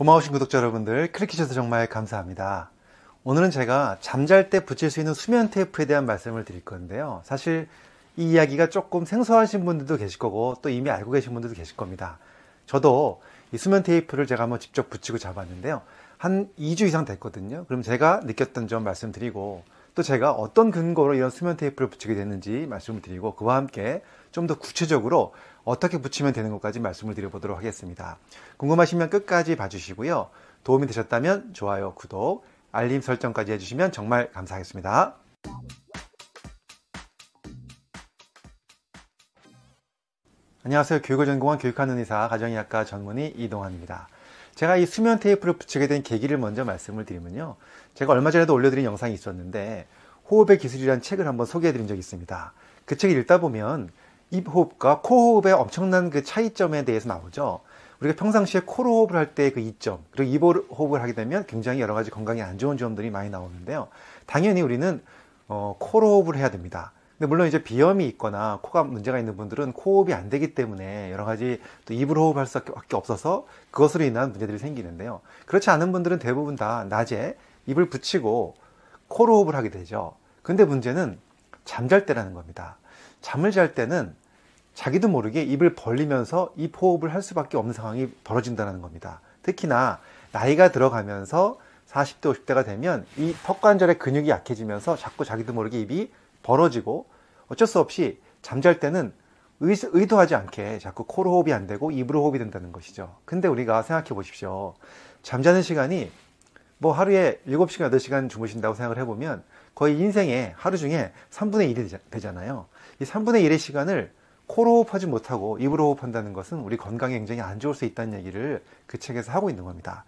고마우신 구독자 여러분들 클릭해주셔서 정말 감사합니다. 오늘은 제가 잠잘 때 붙일 수 있는 수면 테이프에 대한 말씀을 드릴 건데요. 사실 이 이야기가 조금 생소하신 분들도 계실 거고 또 이미 알고 계신 분들도 계실 겁니다. 저도 이 수면 테이프를 제가 한번 직접 붙이고 잡았는데요. 한 2주 이상 됐거든요. 그럼 제가 느꼈던 점 말씀드리고 또 제가 어떤 근거로 이런 수면 테이프를 붙이게 됐는지 말씀을 드리고 그와 함께 좀 더 구체적으로 어떻게 붙이면 되는 것까지 말씀을 드려보도록 하겠습니다. 궁금하시면 끝까지 봐주시고요. 도움이 되셨다면 좋아요, 구독, 알림 설정까지 해주시면 정말 감사하겠습니다. 안녕하세요. 교육을 전공한 교육하는 의사 가정의학과 전문의 이동환입니다. 제가 이 수면 테이프를 붙이게 된 계기를 먼저 말씀을 드리면요. 제가 얼마 전에도 올려드린 영상이 있었는데 호흡의 기술이라는 책을 한번 소개해드린 적이 있습니다. 그 책을 읽다 보면 입호흡과 코호흡의 엄청난 그 차이점에 대해서 나오죠. 우리가 평상시에 코로 호흡을 할 때 그 이점, 그리고 입호흡을 하게 되면 굉장히 여러 가지 건강에 안 좋은 점들이 많이 나오는데요. 당연히 우리는 어, 코로 호흡을 해야 됩니다. 근데 물론 이제 비염이 있거나 코가 문제가 있는 분들은 코호흡이 안 되기 때문에 여러 가지 또 입으로 호흡할 수밖에 없어서 그것으로 인한 문제들이 생기는데요. 그렇지 않은 분들은 대부분 다 낮에 입을 붙이고 코로 호흡을 하게 되죠. 근데 문제는 잠잘 때라는 겁니다. 잠을 잘 때는 자기도 모르게 입을 벌리면서 입호흡을 할 수밖에 없는 상황이 벌어진다는 겁니다. 특히나 나이가 들어가면서 40대, 50대가 되면 이 턱관절의 근육이 약해지면서 자꾸 자기도 모르게 입이 벌어지고 어쩔 수 없이 잠잘 때는 의, 도하지 않게 자꾸 코로 호흡이 안 되고 입으로 호흡이 된다는 것이죠. 근데 우리가 생각해 보십시오. 잠자는 시간이 뭐 하루에 7시간, 8시간 주무신다고 생각을 해보면 거의 인생의 하루 중에 3분의 1이 되잖아요. 이 3분의 1의 시간을 코로 호흡하지 못하고 입으로 호흡한다는 것은 우리 건강에 굉장히 안 좋을 수 있다는 얘기를 그 책에서 하고 있는 겁니다.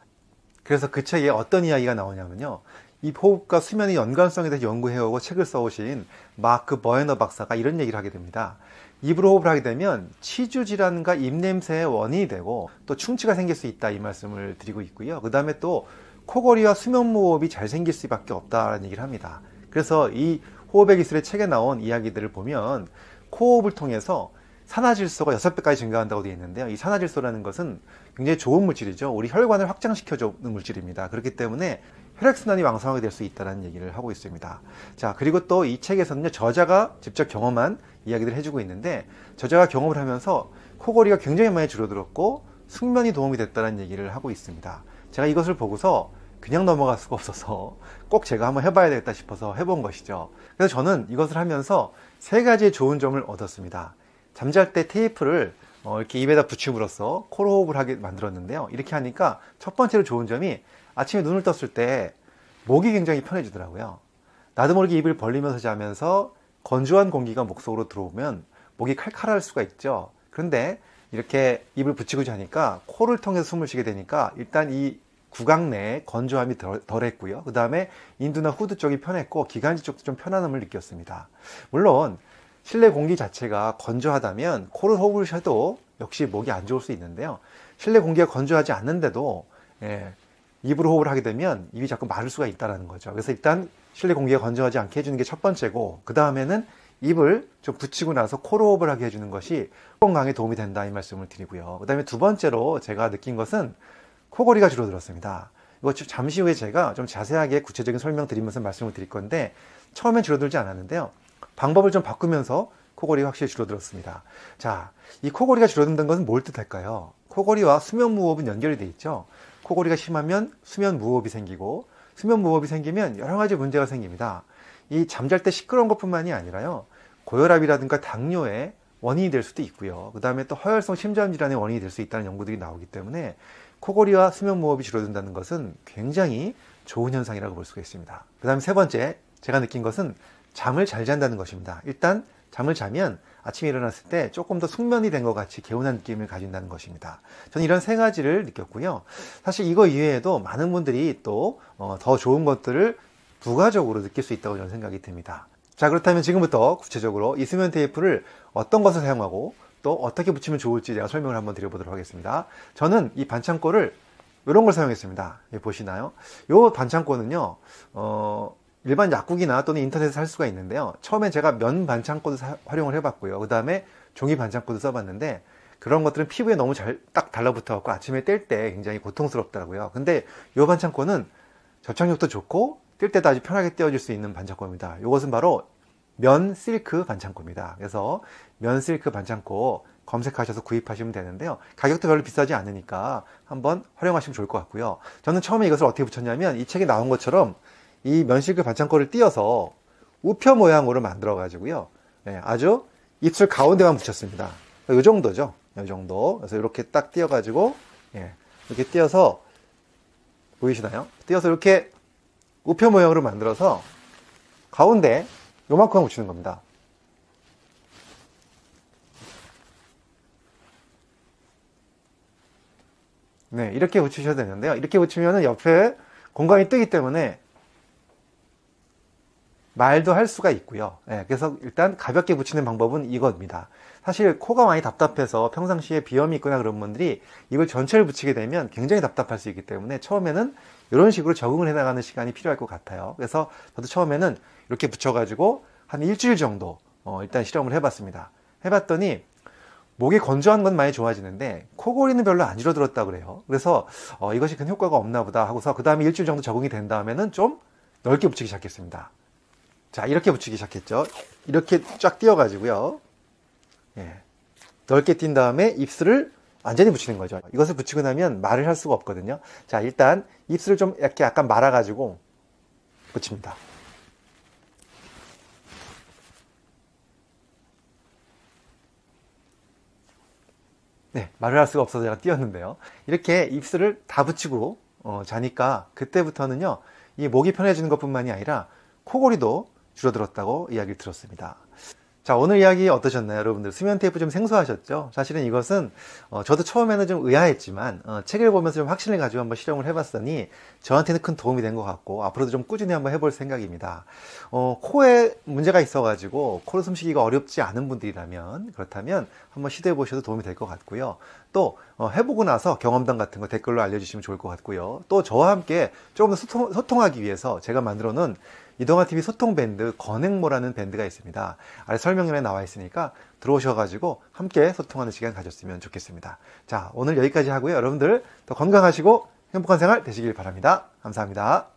그래서 그 책에 어떤 이야기가 나오냐면요. 이 호흡과 수면의 연관성에 대해 연구해오고 책을 써오신 마크 버에너 박사가 이런 얘기를 하게 됩니다. 입으로 호흡을 하게 되면 치주 질환과 입냄새의 원인이 되고 또 충치가 생길 수 있다 이 말씀을 드리고 있고요. 그 다음에 또코걸이와 수면무호흡이 잘 생길 수밖에 없다라는 얘기를 합니다. 그래서 이 호흡의 기술의 책에 나온 이야기들을 보면 코호흡을 통해서 산화질소가 6배까지 증가한다고 되어 있는데요. 이 산화질소라는 것은 굉장히 좋은 물질이죠. 우리 혈관을 확장시켜주는 물질입니다. 그렇기 때문에 혈액순환이 왕성하게 될 수 있다는 얘기를 하고 있습니다. 자, 그리고 또 이 책에서는요, 저자가 직접 경험한 이야기들을 해주고 있는데, 저자가 경험을 하면서 코골이가 굉장히 많이 줄어들었고, 숙면이 도움이 됐다는 얘기를 하고 있습니다. 제가 이것을 보고서 그냥 넘어갈 수가 없어서 꼭 제가 한번 해봐야 되겠다 싶어서 해본 것이죠. 그래서 저는 이것을 하면서 세 가지의 좋은 점을 얻었습니다. 잠잘 때 테이프를 어, 이렇게 입에다 붙임으로써 코로 호흡을 하게 만들었는데요. 이렇게 하니까 첫 번째로 좋은 점이 아침에 눈을 떴을 때 목이 굉장히 편해지더라고요. 나도 모르게 입을 벌리면서 자면서 건조한 공기가 목 속으로 들어오면 목이 칼칼할 수가 있죠. 그런데 이렇게 입을 붙이고 자니까 코를 통해서 숨을 쉬게 되니까 일단 이 구강 내에 건조함이 덜, 했고요. 그 다음에 인두나 후드 쪽이 편했고 기관지 쪽도 좀 편안함을 느꼈습니다. 물론 실내 공기 자체가 건조하다면 코를 호흡을 쉬어도 역시 목이 안 좋을 수 있는데요. 실내 공기가 건조하지 않는데도 예, 입으로 호흡을 하게 되면 입이 자꾸 마를 수가 있다는 거죠. 그래서 일단 실내 공기가 건조하지 않게 해주는 게 첫 번째고 그 다음에는 입을 좀 붙이고 나서 코로 호흡을 하게 해주는 것이 건강에 도움이 된다 이 말씀을 드리고요. 그 다음에 두 번째로 제가 느낀 것은 코골이가 줄어들었습니다. 이거 잠시 후에 제가 좀 자세하게 구체적인 설명 드리면서 말씀을 드릴 건데 처음엔 줄어들지 않았는데요. 방법을 좀 바꾸면서 코골이가 확실히 줄어들었습니다. 자, 이 코골이가 줄어든다는 것은 뭘 뜻할까요? 코골이와 수면 무호흡은 연결이 돼 있죠. 코골이가 심하면 수면 무호흡이 생기고 수면 무호흡이 생기면 여러 가지 문제가 생깁니다. 이 잠잘 때 시끄러운 것뿐만이 아니라요. 고혈압이라든가 당뇨의 원인이 될 수도 있고요. 그 다음에 또 허혈성 심장 질환의 원인이 될 수 있다는 연구들이 나오기 때문에 코골이와 수면 무호흡이 줄어든다는 것은 굉장히 좋은 현상이라고 볼 수가 있습니다. 그 다음에 세 번째 제가 느낀 것은 잠을 잘 잔다는 것입니다. 일단 잠을 자면 아침에 일어났을 때 조금 더 숙면이 된 것 같이 개운한 느낌을 가진다는 것입니다. 저는 이런 세 가지를 느꼈고요. 사실 이거 이외에도 많은 분들이 또더 어, 좋은 것들을 부가적으로 느낄 수 있다고 저는 생각이 듭니다. 자, 그렇다면 지금부터 구체적으로 이 수면 테이프를 어떤 것을 사용하고 또 어떻게 붙이면 좋을지 제가 설명을 한번 드려보도록 하겠습니다. 저는 이 반창고를 이런 걸 사용했습니다. 보시나요? 이 반창고는요, 어, 일반 약국이나 또는 인터넷에서 할 수가 있는데요. 처음에 제가 면 반창고도 사, 활용을 해봤고요. 그 다음에 종이 반창고도 써봤는데 그런 것들은 피부에 너무 잘 딱 달라붙어갖고 아침에 뗄 때 굉장히 고통스럽더라고요. 근데 요 반창고는 접착력도 좋고 뗄 때도 아주 편하게 떼어줄 수 있는 반창고입니다. 이것은 바로 면 실크 반창고입니다. 그래서 면 실크 반창고 검색하셔서 구입하시면 되는데요. 가격도 별로 비싸지 않으니까 한번 활용하시면 좋을 것 같고요. 저는 처음에 이것을 어떻게 붙였냐면 이 책에 나온 것처럼 이 면실그 반창고를 띄어서 우표 모양으로 만들어 가지고요. 네, 아주 입술 가운데만 붙였습니다. 이 정도죠. 이 정도. 그래서 이렇게 딱 띄어 가지고 예, 이렇게 띄어서 보이시나요? 띄어서 이렇게 우표 모양으로 만들어서 가운데 요만큼만 붙이는 겁니다. 네, 이렇게 붙이셔야 되는데요. 이렇게 붙이면 옆에 공간이 뜨기 때문에 말도 할 수가 있고요. 예, 그래서 일단 가볍게 붙이는 방법은 이겁니다. 사실 코가 많이 답답해서 평상시에 비염이 있거나 그런 분들이 이걸 전체를 붙이게 되면 굉장히 답답할 수 있기 때문에 처음에는 이런 식으로 적응을 해나가는 시간이 필요할 것 같아요. 그래서 저도 처음에는 이렇게 붙여가지고 한 일주일 정도 어, 일단 실험을 해봤습니다. 해봤더니 목이 건조한 건 많이 좋아지는데 코골이는 별로 안 줄어들었다 그래요. 그래서 어, 이것이 큰 효과가 없나 보다 하고서 그 다음에 일주일 정도 적응이 된 다음에는 좀 넓게 붙이기 시작했습니다. 자, 이렇게 붙이기 시작했죠. 이렇게 쫙 띄어가지고요. 예. 넓게 띈 다음에 입술을 완전히 붙이는 거죠. 이것을 붙이고 나면 말을 할 수가 없거든요. 자, 일단 입술을 좀 이렇게 약간 말아가지고 붙입니다. 네, 말을 할 수가 없어서 제가 띄었는데요. 이렇게 입술을 다 붙이고 어, 자니까 그때부터는요, 이 목이 편해지는 것뿐만이 아니라 코골이도 줄어들었다고 이야기를 들었습니다. 자, 오늘 이야기 어떠셨나요, 여러분들? 수면 테이프 좀 생소하셨죠? 사실은 이것은 어, 저도 처음에는 좀 의아했지만 어, 책을 보면서 좀 확신을 가지고 한번 실험을 해봤더니 저한테는 큰 도움이 된 것 같고 앞으로도 좀 꾸준히 한번 해볼 생각입니다. 어, 코에 문제가 있어가지고 코로 숨쉬기가 어렵지 않은 분들이라면 그렇다면 한번 시도해 보셔도 도움이 될 것 같고요. 또 어, 해보고 나서 경험담 같은 거 댓글로 알려주시면 좋을 것 같고요. 또 저와 함께 조금 더 소통, 소통하기 위해서 제가 만들어 놓은 이동화 TV 소통 밴드 건행모라는 밴드가 있습니다. 아래 설명란에 나와 있으니까 들어오셔가지고 함께 소통하는 시간 가졌으면 좋겠습니다. 자, 오늘 여기까지 하고요. 여러분들 더 건강하시고 행복한 생활 되시길 바랍니다. 감사합니다.